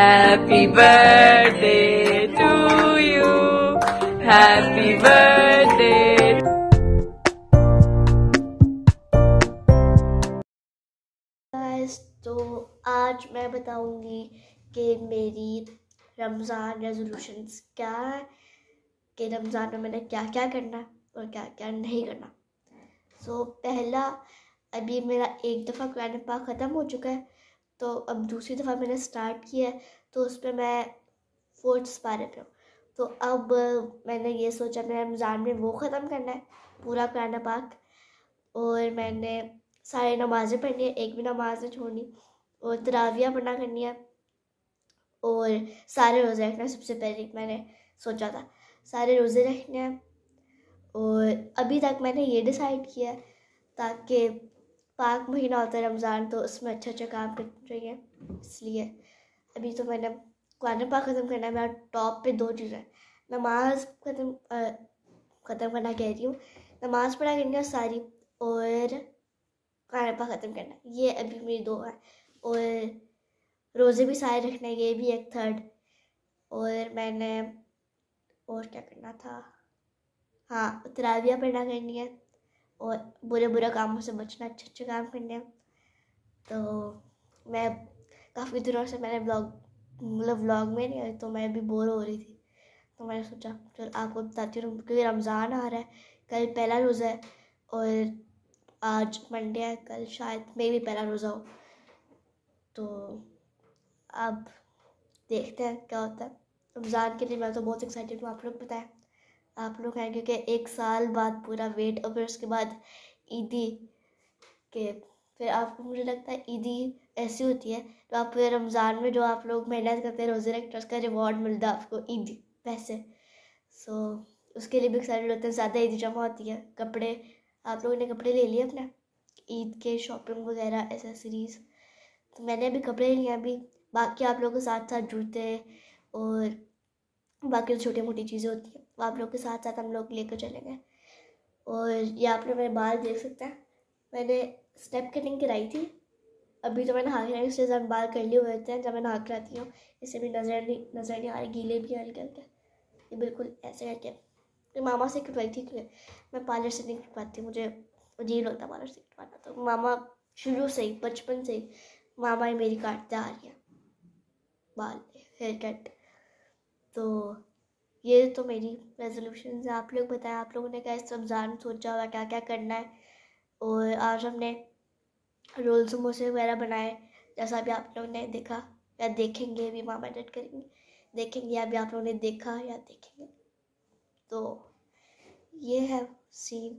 Happy birthday to you. Happy birthday. तो आज मैं बताऊंगी कि मेरी रमज़ान रेजोल्यूशंस क्या है कि रमज़ान में मैंने क्या क्या करना है और क्या क्या नहीं करना सो so, पहला अभी मेरा एक दफ़ा कुरान पाक ख़त्म हो चुका है तो अब दूसरी दफ़ा मैंने स्टार्ट किया है तो उस पर मैं फोर्थ पारे पे हूँ तो अब मैंने ये सोचा मैं रमज़ान में वो ख़त्म करना है पूरा कराना पाक और मैंने सारी नमाज़ें पढ़नी है एक भी नमाज नहीं छोड़नी और तरावियाँ पढ़ना करनी है और सारे रोज़े रखना सबसे पहले मैंने सोचा था सारे रोज़े रखने हैं और अभी तक मैंने ये डिसाइड किया ताकि पाक महीना होता है रमज़ान तो उसमें अच्छा अच्छा काम रही चाहिए इसलिए अभी तो मैंने कुरान पाक ख़त्म करना है मेरा टॉप पे दो चीज़ें नमाज ख़त्म ख़त्म करना कह रही हूँ नमाज पढ़ा करनी है सारी और कुरान पाक ख़त्म करना ये अभी मेरी दो हैं और रोज़े भी सारे रखना है ये भी एक थर्ड और मैंने और क्या करना था हाँ तरावियाँ पढ़ना करनी है और बुरे बुरे कामों से बचना अच्छे अच्छे काम करने तो मैं काफ़ी दिनों से मैंने ब्लॉग मतलब व्लॉग में नहीं आई तो मैं भी बोर हो रही थी तो मैंने सोचा चल आपको बताती हूँ क्योंकि रमज़ान आ रहा है कल पहला रोज़ा है और आज मंडे है कल शायद मैं भी पहला रोज़ा हो तो अब देखते हैं क्या होता है रमज़ान के लिए मैं तो बहुत एक्साइटेड हूँ आप लोग बताएं आप लोग हैं क्योंकि एक साल बाद पूरा वेट और फिर उसके बाद ईदी e के फिर आपको मुझे लगता है ईदी e ऐसी होती है तो आप रमज़ान में जो आप लोग मेहनत करते हैं रोज़े रखते तो हैं उसका रिवॉर्ड मिलता है आपको ईदी e पैसे सो so, उसके लिए भी एक्साइटेड होते हैं ज़्यादा ईदी जमा होती है कपड़े आप लोगों ने कपड़े ले लिए अपने ईद के शॉपिंग वगैरह एसेसरीज तो मैंने अभी कपड़े लिए अभी बाकी आप लोगों के साथ साथ जूते और बाकी छोटी मोटी चीज़ें होती हैं वो आप लोग के साथ साथ हम लोग लेकर चलेंगे और ये आप लोग मेरे बाल देख सकते हैं मैंने स्टेप कटिंग कराई थी अभी तो मैं हाथ के जब बाल कर लिए हुए होते हैं जब मैं नहा कर आती हूँ इससे भी नज़र नहीं नज़र नहीं आ रही गीले भी हैं करके ये बिल्कुल ऐसे करके तो मामा से कटवाई थी क्योंकि तो मैं पार्लर से नहीं कटवाती मुझे अजीब लगता पार्लर से कटवाना तो मामा शुरू से ही बचपन से ही मामा ही मेरी काटते आ रही है बाल हेयर कट तो ये तो मेरी रेजोल्यूशन है आप लोग बताएं आप लोगों ने क्या रमज़ान सोचा हुआ क्या क्या करना है और आज हमने रोल समोसे वगैरह बनाए जैसा अभी आप लोगों ने देखा या देखेंगे अभी मामा एडिट करेंगे देखेंगे अभी आप लोगों ने देखा या देखेंगे तो ये है सीन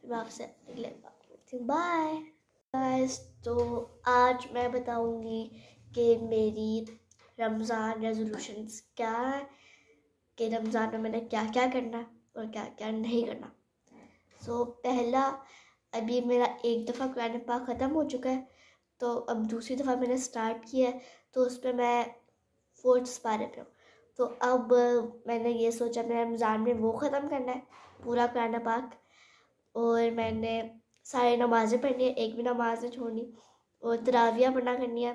फिर मैं आपसे अगले बाय बाय तो आज मैं बताऊँगी कि मेरी रमज़ान रेजोल्यूशंस क्या है कि रमज़ान में मैंने क्या क्या करना है और क्या क्या नहीं करना सो so, पहला अभी मेरा एक दफ़ा कुरान पाक ख़त्म हो चुका है तो अब दूसरी दफ़ा मैंने स्टार्ट किया है तो उस पर मैं फोर्थ पारे पे हूँ तो अब मैंने ये सोचा मैं रमज़ान में वो ख़त्म करना है पूरा कुरान पाक और मैंने सारी नमाज़ें पढ़नी है एक भी नमाज़ नहीं छोड़नी और तरावियाँ पढ़ना करनी है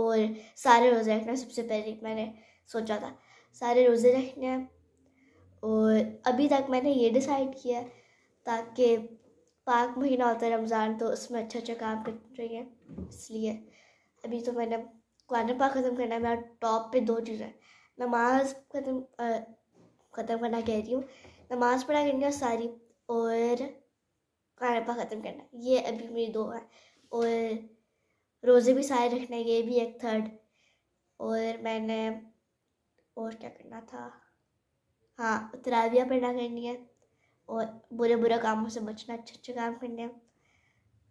और सारे रोज़े रखना सबसे पहले मैंने सोचा था सारे रोज़े रखने हैं और अभी तक मैंने ये डिसाइड किया ताकि पाक महीना होता है रमज़ान तो उसमें अच्छा अच्छा काम कर रही इसलिए अभी तो मैंने कुरान पाक ख़त्म करना है मेरा टॉप पे दो चीज़ें नमाज ख़त्म ख़त्म करना कह रही हूँ नमाज पढ़ा करनी है सारी और कुरान पाक ख़त्म करना ये अभी मेरी दो है और रोज़े भी सारे रखने ये भी एक थर्ड और मैंने और क्या करना था हाँ तरावियाँ पढ़ना करनी है और बुरे बुरे कामों से बचना अच्छे अच्छे काम करने हैं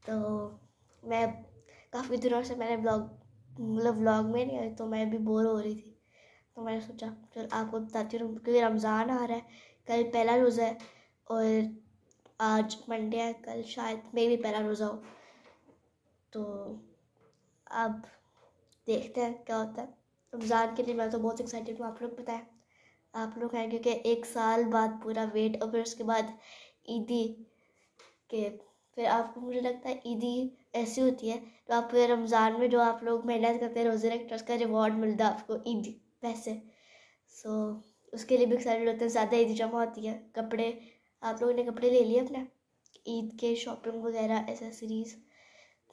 तो मैं काफ़ी दिनों से मैंने ब्लॉग मतलब ब्लॉग में नहीं आई तो मैं भी बोर हो रही थी तो मैंने सोचा चलो आपको बताती हूँ क्योंकि रमज़ान आ रहा है कल पहला रोज़ा है और आज मंडे है कल शायद मैं भी पहला रोज़ा हो तो अब देखते हैं क्या होता है रमज़ान के लिए मैं तो बहुत एक्साइटेड हूँ आप लोग बताएं आप लोग हैं क्योंकि एक साल बाद पूरा वेट और फिर उसके बाद ईदी के फिर आपको मुझे लगता है ईदी ऐसी होती है तो आप रमज़ान में जो आप लोग मेहनत करते हैं रोज़े रखते उसका रिवॉर्ड मिलता है आपको ईदी पैसे सो so, उसके लिए भी एक्साइटेड होते हैं ज़्यादा ईदी जमा होती है कपड़े आप लोगों ने कपड़े ले लिए अपने ईद के शॉपिंग वगैरह एसेसरीज़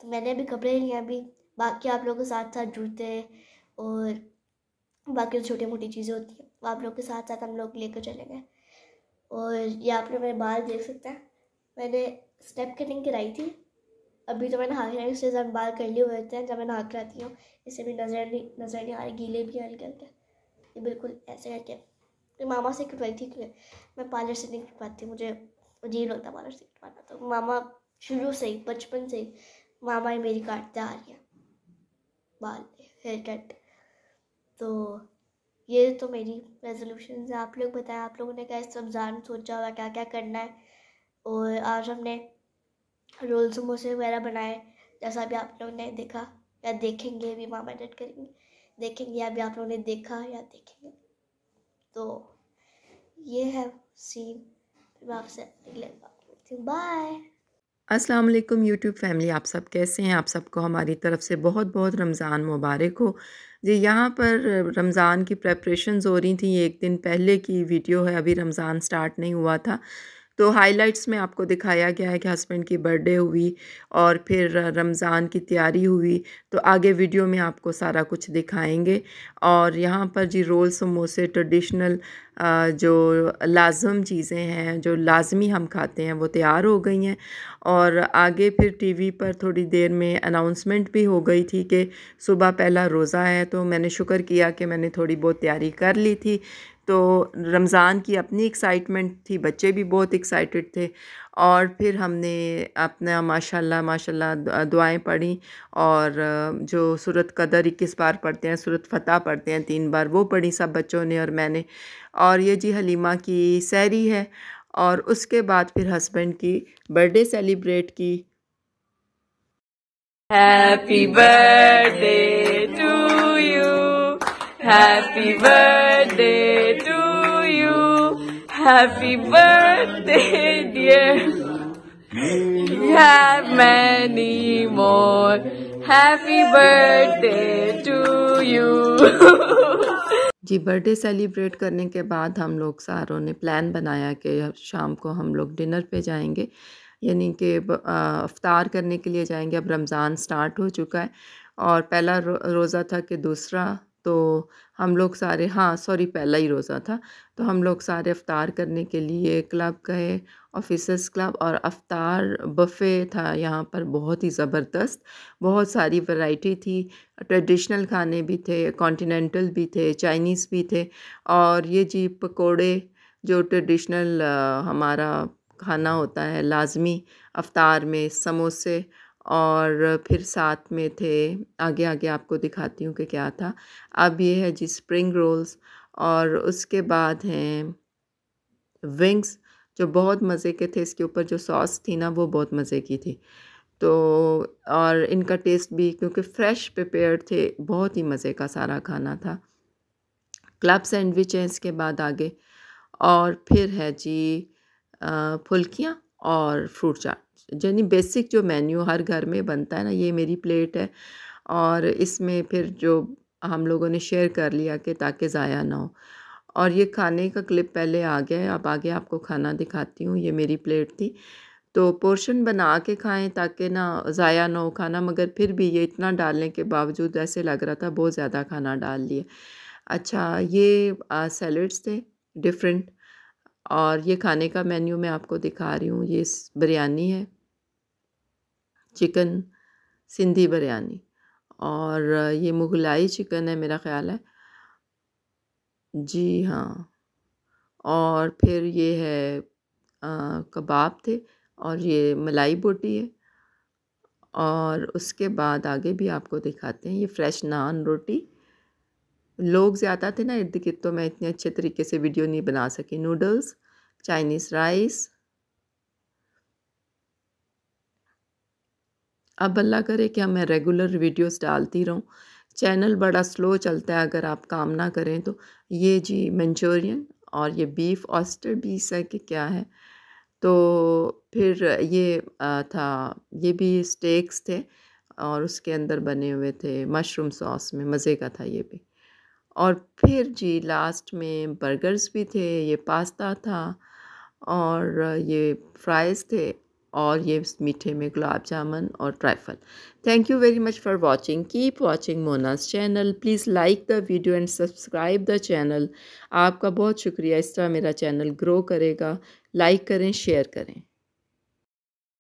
तो मैंने अभी कपड़े लिए अभी बाकी आप लोगों के साथ साथ जूते और बाकी जो छोटी मोटी चीज़ें होती हैं वो आप लोग के साथ साथ हम लोग लेकर चले गए और ये आप लोग मेरे बाल देख सकते हैं मैंने स्टेप कटिंग कराई थी अभी तो मैं नहा के उससे जब बाल कर लिए हुए होते हैं जब मैं नहा कर आती हूँ इससे भी नज़र नहीं नज़र नहीं आ रही गीले भी हल्के हल्के ये बिल्कुल ऐसे करके तो मामा से कटवाई थी कि मैं पार्लर से नहीं कटवाती मुझे अजीब होता पार्लर से कटवाना तो मामा शुरू से ही बचपन से ही मामा ही मेरी काटते आ रही है बाल हेयर कट तो ये तो मेरी रेजोल्यूशन है आप लोग बताएं आप लोगों ने क्या इस रमज़ान सोचा हुआ क्या क्या करना है और आज हमने रोल समोसे वगैरह बनाए जैसा भी आप लोगों ने देखा या देखेंगे अभी मामा एडिट करेंगे देखेंगे या भी आप लोगों ने देखा या देखेंगे तो ये है सीन मैं आपसे अगले बात बाय अस्सलाम वालेकुम यूट्यूब फैमिली आप सब कैसे हैं आप सबको हमारी तरफ से बहुत बहुत रमज़ान मुबारक हो जी यहाँ पर रमज़ान की प्रेपरेशन्स हो रही थी एक दिन पहले की वीडियो है अभी रमज़ान स्टार्ट नहीं हुआ था तो हाइलाइट्स में आपको दिखाया गया है कि हस्बैंड की बर्थडे हुई और फिर रमज़ान की तैयारी हुई तो आगे वीडियो में आपको सारा कुछ दिखाएंगे और यहाँ पर जी रोल समोसे ट्रेडिशनल जो लाजम चीज़ें हैं जो लाजमी हम खाते हैं वो तैयार हो गई हैं और आगे फिर टीवी पर थोड़ी देर में अनाउंसमेंट भी हो गई थी कि सुबह पहला रोज़ा है तो मैंने शुक्र किया कि मैंने थोड़ी बहुत तैयारी कर ली थी तो रमज़ान की अपनी एक्साइटमेंट थी बच्चे भी बहुत एक्साइटेड थे और फिर हमने अपना माशाल्लाह माशाल्लाह दुआएं पढ़ी और जो सूरत कदर इक्कीस बार पढ़ते हैं सूरत फ़तह पढ़ते हैं तीन बार वो पढ़ी सब बच्चों ने और मैंने और ये जी हलीमा की सैरी है और उसके बाद फिर हस्बैंड की बर्थडे सेलिब्रेट की happy birthday to Happy birthday to you. Happy birthday, dear. We have many more. Happy birthday to you. जी बर्थडे सेलिब्रेट करने के बाद हम लोग सारों ने प्लान बनाया कि शाम को हम लोग डिनर पे जाएंगे यानी कि अफ्तार करने के लिए जाएंगे अब रमज़ान स्टार्ट हो चुका है और पहला रो, रोज़ा था कि दूसरा तो हम लोग सारे हाँ सॉरी पहला ही रोज़ा था तो हम लोग सारे अफ्तार करने के लिए क्लब गए ऑफिसर्स क्लब और अफ्तार बफ़े था यहाँ पर बहुत ही ज़बरदस्त बहुत सारी वैरायटी थी ट्रेडिशनल खाने भी थे कॉन्टीनेंटल भी थे चाइनीज़ भी थे और ये जी पकोड़े जो ट्रेडिशनल हमारा खाना होता है लाजमी अफ्तार में समोसे और फिर साथ में थे आगे आगे आपको दिखाती हूँ कि क्या था अब ये है जी स्प्रिंग रोल्स और उसके बाद हैं विंग्स जो बहुत मज़े के थे इसके ऊपर जो सॉस थी ना वो बहुत मज़े की थी तो और इनका टेस्ट भी क्योंकि फ्रेश प्रिपेयर थे बहुत ही मज़े का सारा खाना था क्लब सैंडविच है इसके बाद आगे और फिर है जी फुल्कियाँ और फ्रूट चाट यानी बेसिक जो मेन्यू हर घर में बनता है ना ये मेरी प्लेट है और इसमें फिर जो हम लोगों ने शेयर कर लिया कि ताकि ज़ाया ना हो और ये खाने का क्लिप पहले आ गया है अब आगे आपको खाना दिखाती हूँ ये मेरी प्लेट थी तो पोर्शन बना के खाएं ताकि ना ज़ाया ना हो खाना मगर फिर भी ये इतना डालने के बावजूद ऐसे लग रहा था बहुत ज़्यादा खाना डाल लिए अच्छा ये सैलड्स थे डिफरेंट और ये खाने का मेन्यू मैं आपको दिखा रही हूँ ये बिरयानी है चिकन सिंधी बिरयानी और ये मुगलाई चिकन है मेरा ख़्याल है जी हाँ और फिर ये है कबाब थे और ये मलाई बोटी है और उसके बाद आगे भी आपको दिखाते हैं ये फ्रेश नान रोटी लोग ज़्यादा थे ना इर्द गिर्द तो मैं इतने अच्छे तरीके से वीडियो नहीं बना सकी नूडल्स चाइनीज़ राइस अब अल्लाह करे कि मैं रेगुलर वीडियोस डालती रहूं चैनल बड़ा स्लो चलता है अगर आप काम ना करें तो ये जी मंचूरियन और ये बीफ ऑस्टर बीस है कि क्या है तो फिर ये था ये भी स्टेक्स थे और उसके अंदर बने हुए थे मशरूम सॉस में मज़े का था ये भी और फिर जी लास्ट में बर्गर्स भी थे ये पास्ता था और ये फ्राइज़ थे और ये मीठे में गुलाब जामुन और trifle thank you very much for watching keep watching Mona's channel please like the video and subscribe the channel आपका बहुत शुक्रिया इस तरह मेरा चैनल ग्रो करेगा लाइक करें शेयर करें